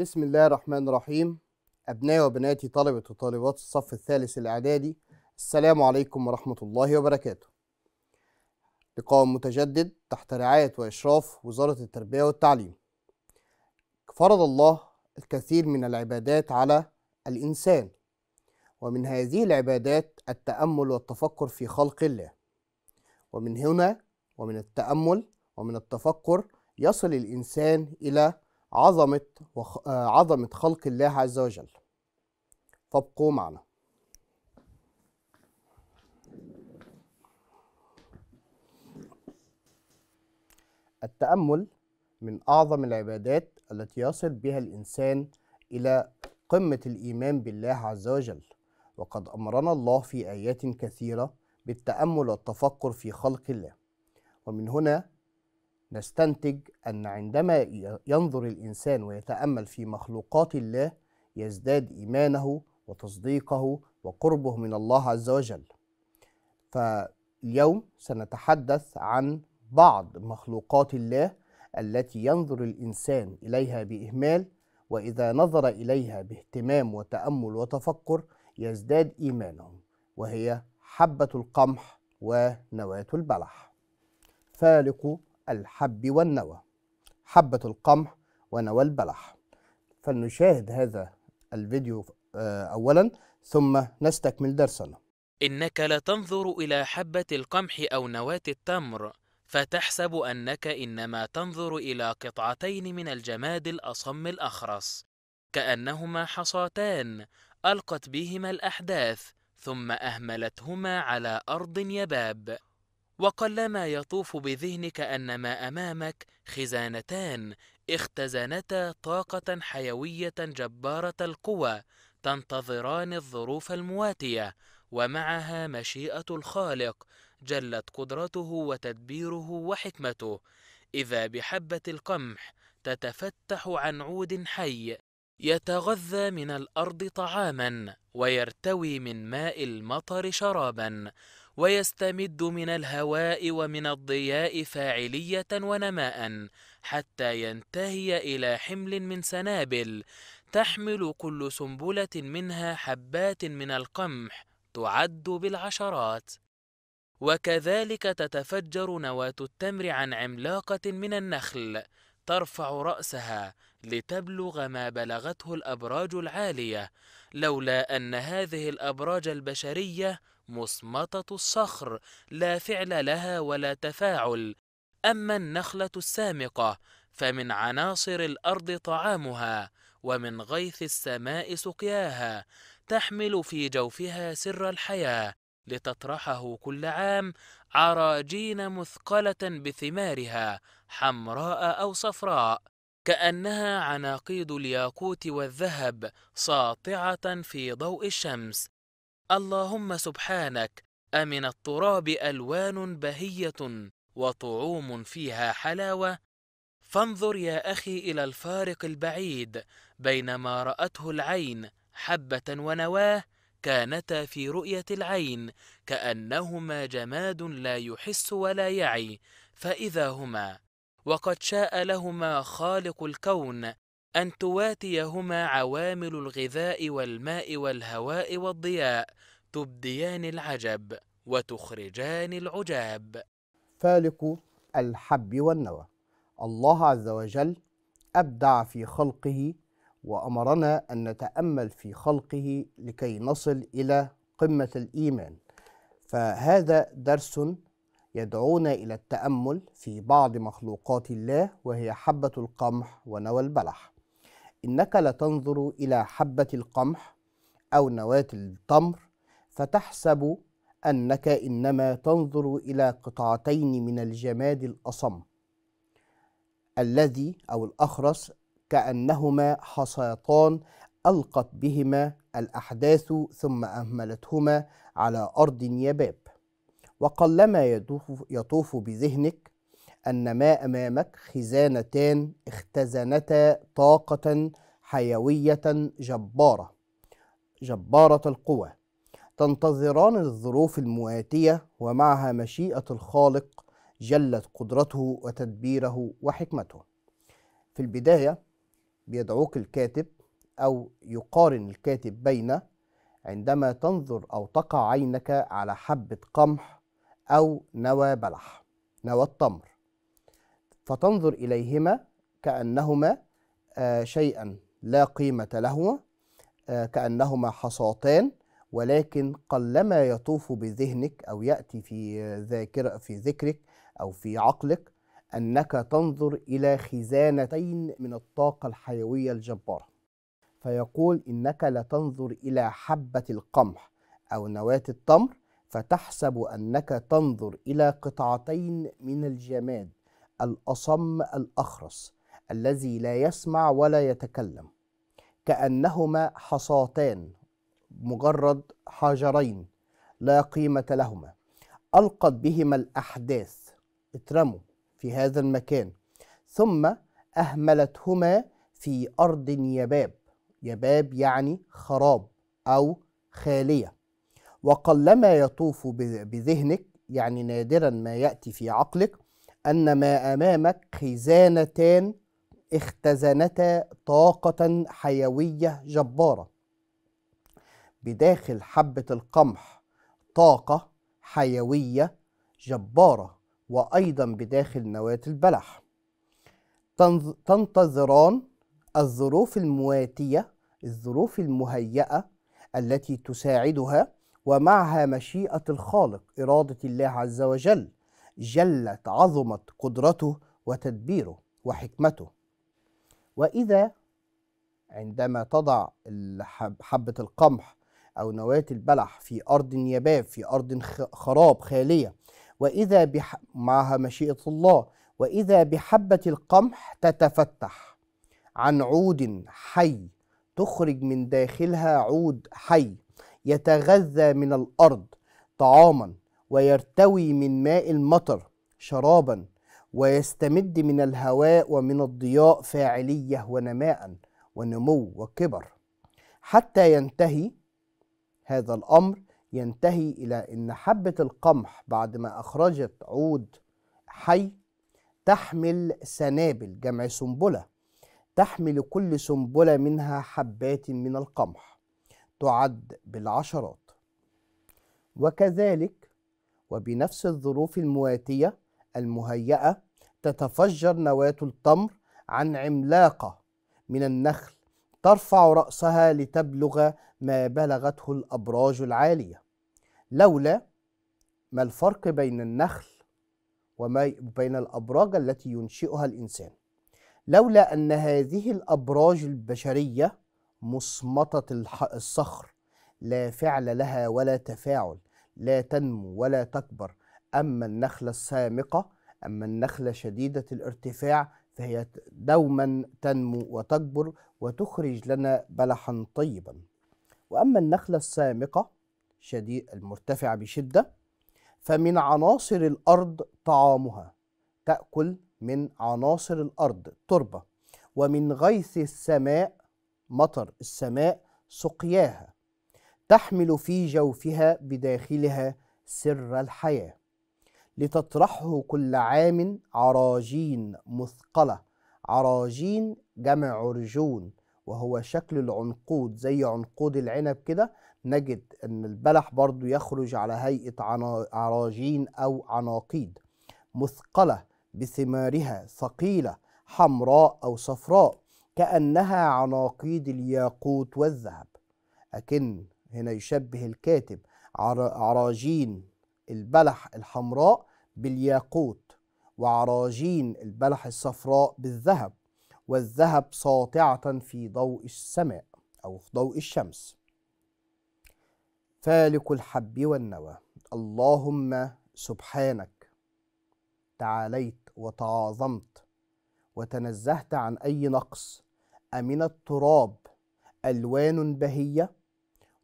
بسم الله الرحمن الرحيم أبنائي وبناتي طلبة وطالبات الصف الثالث الإعدادي السلام عليكم ورحمة الله وبركاته لقاء متجدد تحت رعاية وإشراف وزارة التربية والتعليم فرض الله الكثير من العبادات على الإنسان ومن هذه العبادات التأمل والتفكر في خلق الله ومن هنا ومن التأمل ومن التفكر يصل الإنسان إلى عظمة وخ... آه، عظمة خلق الله عز وجل فابقوا معنا التأمل من أعظم العبادات التي يصل بها الإنسان إلى قمة الإيمان بالله عز وجل وقد أمرنا الله في آيات كثيرة بالتأمل والتفكر في خلق الله ومن هنا نستنتج أن عندما ينظر الإنسان ويتأمل في مخلوقات الله يزداد إيمانه وتصديقه وقربه من الله عز وجل. فاليوم سنتحدث عن بعض مخلوقات الله التي ينظر الإنسان إليها بإهمال وإذا نظر إليها باهتمام وتأمل وتفكر يزداد إيمانه وهي حبة القمح ونواة البلح. فالق الحب والنوى حبة القمح ونوى البلح فلنشاهد هذا الفيديو آه، أولا ثم نستكمل درسنا إنك لتنظر إلى حبة القمح أو نواة التمر فتحسب أنك إنما تنظر إلى قطعتين من الجماد الأصم الأخرس كأنهما حصاتان ألقت بهما الأحداث ثم أهملتهما على أرض يباب وقلما يطوف بذهنك أن ما أمامك خزانتان اختزنتا طاقة حيوية جبارة القوى تنتظران الظروف المواتية ومعها مشيئة الخالق جلت قدرته وتدبيره وحكمته إذا بحبة القمح تتفتح عن عود حي يتغذى من الأرض طعاما ويرتوي من ماء المطر شرابا ويستمد من الهواء ومن الضياء فاعلية ونماء حتى ينتهي إلى حمل من سنابل تحمل كل سنبلة منها حبات من القمح تعد بالعشرات وكذلك تتفجر نواة التمر عن عملاقة من النخل ترفع رأسها لتبلغ ما بلغته الأبراج العالية لولا أن هذه الأبراج البشرية مصمتة الصخر لا فعل لها ولا تفاعل أما النخلة السامقة فمن عناصر الأرض طعامها ومن غيث السماء سقياها تحمل في جوفها سر الحياة لتطرحه كل عام عراجين مثقلة بثمارها حمراء أو صفراء كأنها عناقيد الياقوت والذهب ساطعة في ضوء الشمس اللهم سبحانك أمن التراب ألوان بهية وطعوم فيها حلاوة فانظر يا أخي إلى الفارق البعيد بين ما رأته العين حبة ونواه كانتا في رؤية العين كأنهما جماد لا يحس ولا يعي فإذا هما وقد شاء لهما خالق الكون أن تواتيهما عوامل الغذاء والماء والهواء والضياء تبديان العجب وتخرجان العجاب فالق الحب والنوى الله عز وجل أبدع في خلقه وأمرنا أن نتأمل في خلقه لكي نصل إلى قمة الإيمان فهذا درس يدعونا إلى التأمل في بعض مخلوقات الله وهي حبة القمح ونوى البلح إنك لتنظر إلى حبة القمح أو نواة التمر فتحسب أنك إنما تنظر إلى قطعتين من الجماد الأصم الذي أو الأخرس كأنهما حصيتان ألقت بهما الأحداث ثم أهملتهما على أرض يباب وقلما يطوف, يطوف بذهنك أن ما أمامك خزانتان اختزنتا طاقة حيوية جبارة جبارة القوى تنتظران الظروف المواتية ومعها مشيئة الخالق جلت قدرته وتدبيره وحكمته في البداية بيدعوك الكاتب أو يقارن الكاتب بين عندما تنظر أو تقع عينك على حبة قمح أو نوى بلح نوى التمر فتنظر إليهما كأنهما آه، شيئا لا قيمة لهما آه، كأنهما حصاتان ولكن قلما يطوف بذهنك أو يأتي في ذاكرة في ذكرك أو في عقلك أنك تنظر إلى خزانتين من الطاقة الحيوية الجبارة فيقول إنك لتنظر إلى حبة القمح أو نواة التمر فتحسب أنك تنظر إلى قطعتين من الجماد الأصم الأخرس الذي لا يسمع ولا يتكلم كأنهما حصاتان مجرد حجرين لا قيمة لهما ألقت بهما الأحداث اترموا في هذا المكان ثم أهملتهما في أرض يباب يباب يعني خراب أو خالية وقلما يطوف بذهنك يعني نادرا ما يأتي في عقلك أن ما أمامك خزانتان اختزنتا طاقة حيوية جبارة بداخل حبة القمح طاقة حيوية جبارة وأيضا بداخل نواة البلح تنتظران الظروف المواتية الظروف المهيئة التي تساعدها ومعها مشيئة الخالق إرادة الله عز وجل جلت عظمت قدرته وتدبيره وحكمته واذا عندما تضع حبه القمح او نواه البلح في ارض يباب في ارض خراب خاليه واذا بح... معها مشيئه الله واذا بحبه القمح تتفتح عن عود حي تخرج من داخلها عود حي يتغذى من الارض طعاما ويرتوي من ماء المطر شرابا ويستمد من الهواء ومن الضياء فاعليه ونماء ونمو وكبر حتى ينتهي هذا الامر ينتهي الى ان حبه القمح بعد ما اخرجت عود حي تحمل سنابل جمع سنبله تحمل كل سنبله منها حبات من القمح تعد بالعشرات وكذلك وبنفس الظروف المواتية المهيئة تتفجر نواة التمر عن عملاقة من النخل ترفع رأسها لتبلغ ما بلغته الأبراج العالية لولا ما الفرق بين النخل وما بين الأبراج التي ينشئها الإنسان لولا أن هذه الأبراج البشرية مصمتة الصخر لا فعل لها ولا تفاعل لا تنمو ولا تكبر أما النخلة السامقة أما النخلة شديدة الارتفاع فهي دوما تنمو وتكبر وتخرج لنا بلحا طيبا وأما النخلة السامقة شديد المرتفعة بشدة فمن عناصر الأرض طعامها تأكل من عناصر الأرض تربة ومن غيث السماء مطر السماء سقياها تحمل في جوفها بداخلها سر الحياة لتطرحه كل عام عراجين مثقلة عراجين جمع عرجون وهو شكل العنقود زي عنقود العنب كده نجد ان البلح برضو يخرج على هيئة عراجين او عناقيد مثقلة بثمارها ثقيلة حمراء او صفراء كأنها عناقيد الياقوت والذهب أكن هنا يشبه الكاتب عراجين البلح الحمراء بالياقوت وعراجين البلح الصفراء بالذهب والذهب ساطعة في ضوء السماء أو في ضوء الشمس فالق الحب والنوى اللهم سبحانك تعاليت وتعاظمت وتنزهت عن أي نقص أمن التراب ألوان بهية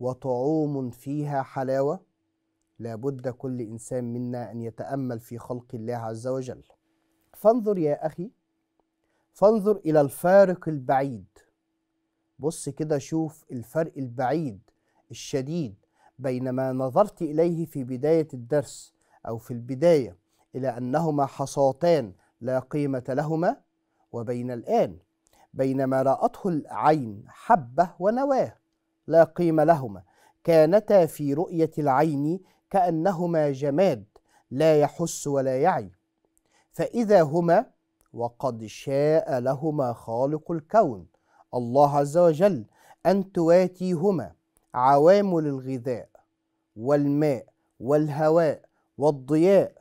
وطعوم فيها حلاوة لابد كل إنسان منا أن يتأمل في خلق الله عز وجل فانظر يا أخي فانظر إلى الفارق البعيد بص كده شوف الفرق البعيد الشديد بين ما نظرت إليه في بداية الدرس أو في البداية إلى أنهما حصاتان لا قيمة لهما وبين الآن بين ما رأته العين حبة ونواه لا قيمة لهما كانتا في رؤية العين كأنهما جماد لا يحس ولا يعي فإذا هما وقد شاء لهما خالق الكون الله عز وجل أن تواتيهما عوامل الغذاء والماء والهواء والضياء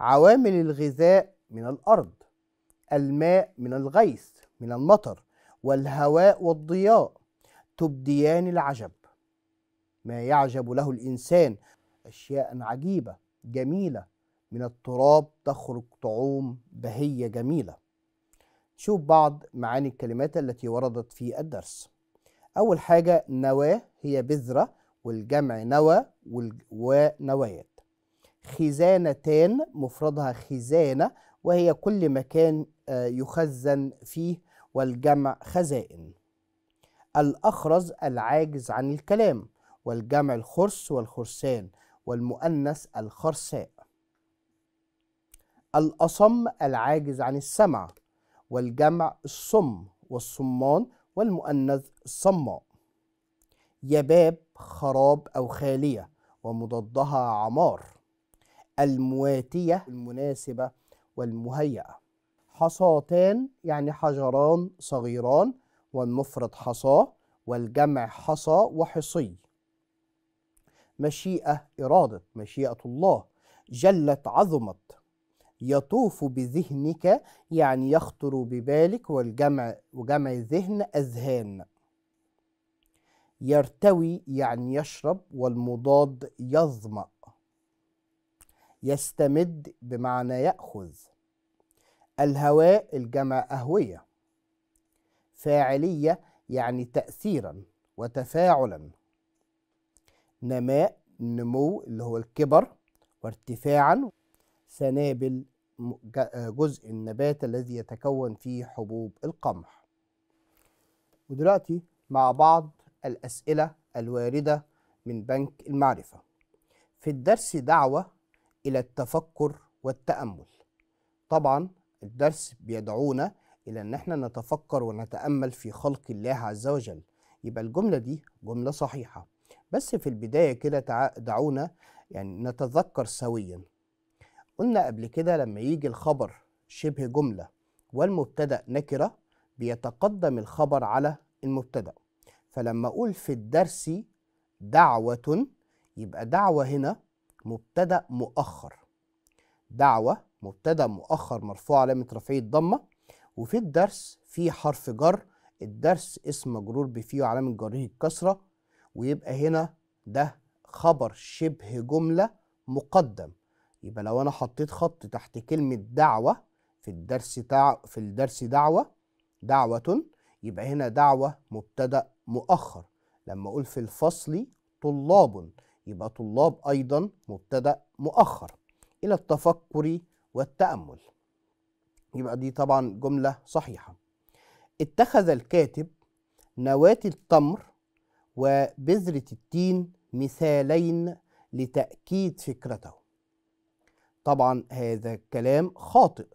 عوامل الغذاء من الأرض الماء من الغيث من المطر والهواء والضياء تبديان العجب ما يعجب له الإنسان أشياء عجيبة جميلة من التراب تخرج طعوم بهية جميلة شوف بعض معاني الكلمات التي وردت في الدرس أول حاجة نواة هي بذرة والجمع نوى ونوايات خزانتان مفردها خزانة وهي كل مكان آه، يخزن فيه والجمع خزائن الأخرز العاجز عن الكلام والجمع الخرس والخرسان والمؤنث الخرساء الأصم العاجز عن السمع والجمع الصم والصمان والمؤنث الصماء يباب خراب أو خالية ومضادها عمار المواتية المناسبة والمهيئة حصاتان يعني حجران صغيران والمفرد حصاه والجمع حصى وحصي مشيئة إرادة مشيئة الله جلت عظمت يطوف بذهنك يعني يخطر ببالك والجمع وجمع ذهن أذهان يرتوي يعني يشرب والمضاد يظمأ يستمد بمعنى يأخذ الهواء الجمع أهوية فاعلية يعني تأثيرا وتفاعلا نماء النمو اللي هو الكبر وارتفاعا سنابل جزء النبات الذي يتكون فيه حبوب القمح ودلوقتي مع بعض الأسئلة الواردة من بنك المعرفة في الدرس دعوة إلى التفكر والتأمل طبعا الدرس بيدعونا إلى أن احنا نتفكر ونتأمل في خلق الله عز وجل يبقى الجملة دي جملة صحيحة بس في البداية كده دعونا يعني نتذكر سويا قلنا قبل كده لما يجي الخبر شبه جملة والمبتدأ نكرة بيتقدم الخبر على المبتدأ فلما أقول في الدرس دعوة يبقى دعوة هنا مبتدأ مؤخر دعوة مبتدأ مؤخر مرفوع علامة رفعيه الضمة وفي الدرس في حرف جر الدرس اسم مجرور بفيه وعلامة جره الكسرة ويبقى هنا ده خبر شبه جملة مقدم يبقى لو أنا حطيت خط تحت كلمة دعوة في الدرس تع... في الدرس دعوة دعوة يبقى هنا دعوة مبتدأ مؤخر لما أقول في الفصل طلاب يبقى طلاب أيضا مبتدأ مؤخر إلى التفكر والتأمل يبقى دي طبعا جملة صحيحة اتخذ الكاتب نواة التمر وبذرة التين مثالين لتأكيد فكرته طبعا هذا كلام خاطئ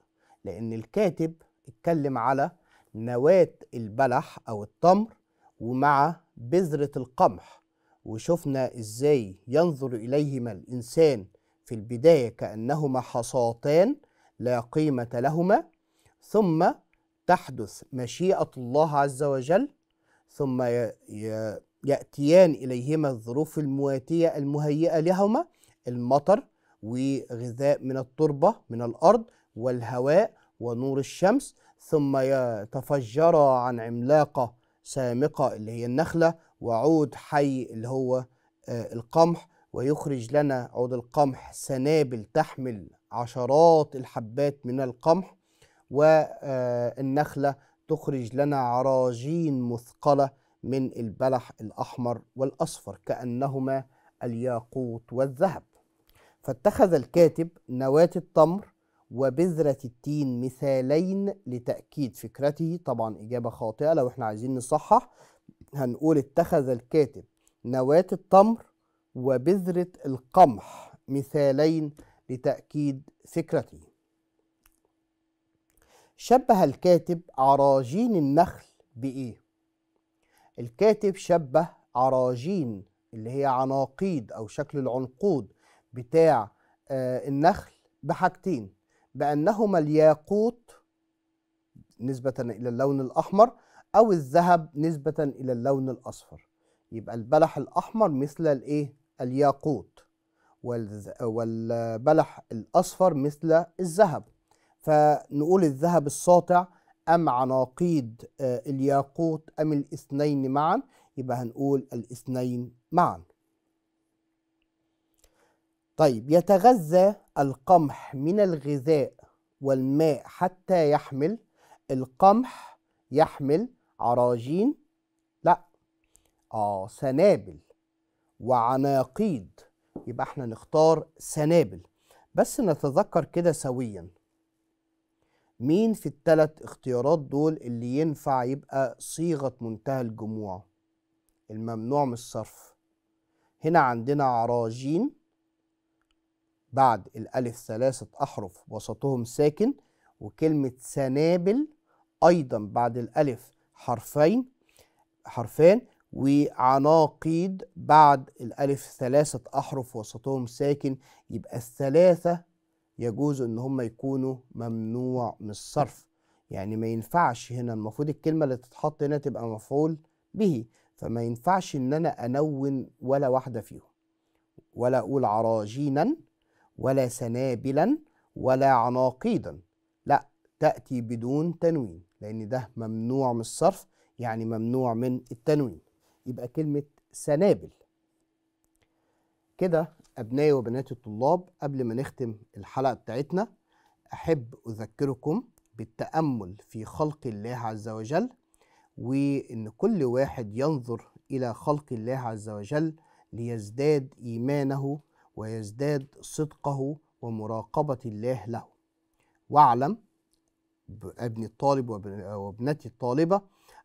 لأن الكاتب اتكلم على نواة البلح أو التمر ومع بذرة القمح وشفنا إزاي ينظر إليهما الإنسان في البداية كأنهما حصاتان لا قيمة لهما ثم تحدث مشيئة الله عز وجل ثم يأتيان إليهما الظروف المواتية المهيئة لهما المطر وغذاء من التربة من الأرض والهواء ونور الشمس ثم يتفجر عن عملاقة سامقة اللي هي النخلة وعود حي اللي هو آه، القمح ويخرج لنا عود القمح سنابل تحمل عشرات الحبات من القمح والنخلة آه، تخرج لنا عراجين مثقلة من البلح الأحمر والأصفر كأنهما الياقوت والذهب فاتخذ الكاتب نواة التمر وبذرة التين مثالين لتأكيد فكرته طبعا إجابة خاطئة لو احنا عايزين نصحح هنقول اتخذ الكاتب نواة التمر وبذرة القمح مثالين لتأكيد فكرتي شبه الكاتب عراجين النخل بإيه؟ الكاتب شبه عراجين اللي هي عناقيد أو شكل العنقود بتاع آه، النخل بحاجتين بأنهما الياقوت نسبة إلى اللون الأحمر أو الذهب نسبة إلى اللون الأصفر يبقى البلح الأحمر مثل الإيه؟ الياقوت والبلح الأصفر مثل الذهب فنقول الذهب الساطع أم عناقيد آه، الياقوت أم الاثنين معا يبقى هنقول الاثنين معا طيب يتغذى القمح من الغذاء والماء حتى يحمل القمح يحمل عراجين لا اه سنابل وعناقيد يبقى احنا نختار سنابل بس نتذكر كده سويا مين في التلات اختيارات دول اللي ينفع يبقى صيغة منتهى الجموع الممنوع من الصرف هنا عندنا عراجين بعد الألف ثلاثة أحرف وسطهم ساكن وكلمة سنابل أيضا بعد الألف حرفين حرفان وعناقيد بعد الألف ثلاثة أحرف وسطهم ساكن يبقى الثلاثة يجوز إن هم يكونوا ممنوع من الصرف يعني ما ينفعش هنا المفروض الكلمة اللي تتحط هنا تبقى مفعول به فما ينفعش إن أنا أنون ولا واحدة فيهم ولا أقول عراجينا ولا سنابلا ولا عناقيدا لا تأتي بدون تنوين لأن ده ممنوع من الصرف يعني ممنوع من التنوين يبقى كلمة سنابل كده أبنائي وبنات الطلاب قبل ما نختم الحلقة بتاعتنا أحب أذكركم بالتأمل في خلق الله عز وجل وإن كل واحد ينظر إلى خلق الله عز وجل ليزداد إيمانه ويزداد صدقه ومراقبة الله له واعلم ابن الطالب وابنتي الطالبة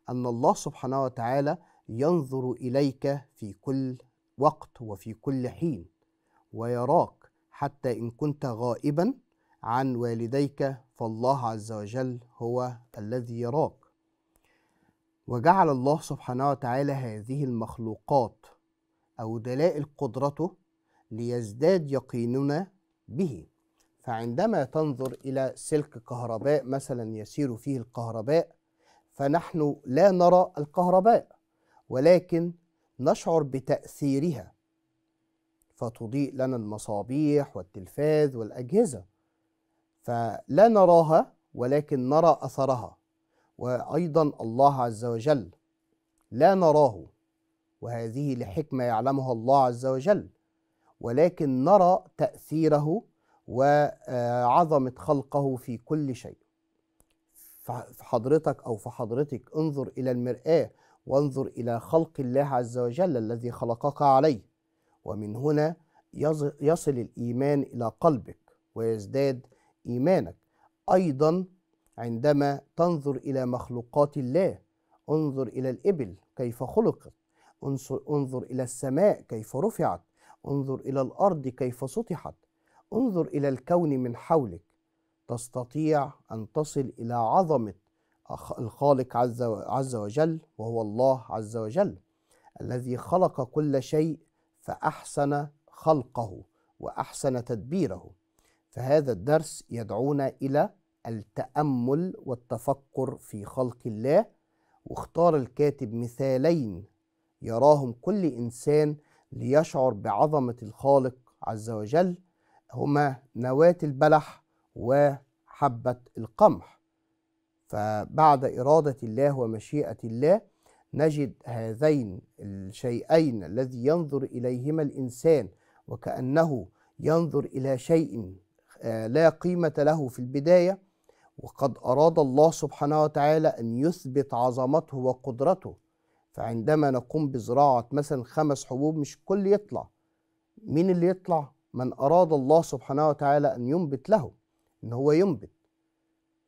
أن الله سبحانه وتعالى ينظر اليك في كل وقت وفي كل حين ويراك حتى ان كنت غائبا عن والديك فالله عز وجل هو الذي يراك وجعل الله سبحانه وتعالى هذه المخلوقات او دلائل قدرته ليزداد يقيننا به فعندما تنظر الى سلك كهرباء مثلا يسير فيه الكهرباء فنحن لا نرى الكهرباء ولكن نشعر بتأثيرها فتضيء لنا المصابيح والتلفاز والأجهزة فلا نراها ولكن نرى أثرها وأيضا الله عز وجل لا نراه وهذه لحكمة يعلمها الله عز وجل ولكن نرى تأثيره وعظمة خلقه في كل شيء في حضرتك أو في حضرتك انظر إلى المرآة وانظر إلى خلق الله عز وجل الذي خلقك عليه ومن هنا يصل الإيمان إلى قلبك ويزداد إيمانك أيضا عندما تنظر إلى مخلوقات الله انظر إلى الإبل كيف خلقت انظر إلى السماء كيف رفعت انظر إلى الأرض كيف سطحت انظر إلى الكون من حولك تستطيع أن تصل إلى عظمة الخالق عز عز وجل وهو الله عز وجل الذي خلق كل شيء فأحسن خلقه وأحسن تدبيره فهذا الدرس يدعونا إلى التأمل والتفكر في خلق الله واختار الكاتب مثالين يراهم كل إنسان ليشعر بعظمة الخالق عز وجل هما نواة البلح وحبة القمح فبعد إرادة الله ومشيئة الله نجد هذين الشيئين الذي ينظر إليهما الإنسان وكأنه ينظر إلى شيء آه، لا قيمة له في البداية وقد أراد الله سبحانه وتعالى أن يثبت عظمته وقدرته فعندما نقوم بزراعة مثلا خمس حبوب مش الكل يطلع مين اللي يطلع؟ من أراد الله سبحانه وتعالى أن ينبت له إن هو ينبت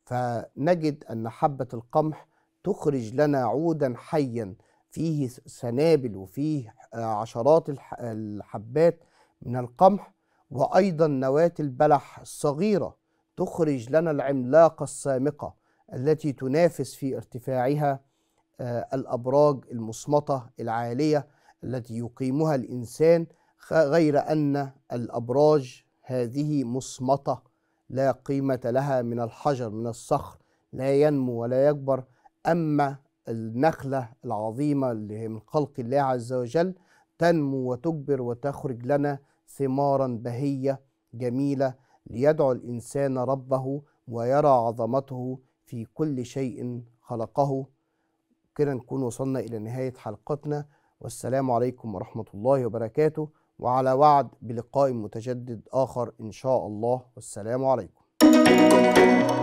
فنجد أن حبة القمح تخرج لنا عودا حيا فيه سنابل وفيه عشرات الحبات من القمح وأيضا نواة البلح الصغيرة تخرج لنا العملاقة السامقة التي تنافس في ارتفاعها آه، الأبراج المصمطه العالية التي يقيمها الإنسان غير أن الأبراج هذه مصمطه لا قيمة لها من الحجر من الصخر لا ينمو ولا يكبر أما النخلة العظيمة اللي هي من خلق الله عز وجل تنمو وتكبر وتخرج لنا ثمارا بهية جميلة ليدعو الإنسان ربه ويرى عظمته في كل شيء خلقه كده نكون وصلنا إلى نهاية حلقتنا والسلام عليكم ورحمة الله وبركاته وعلى وعد بلقاء متجدد آخر إن شاء الله والسلام عليكم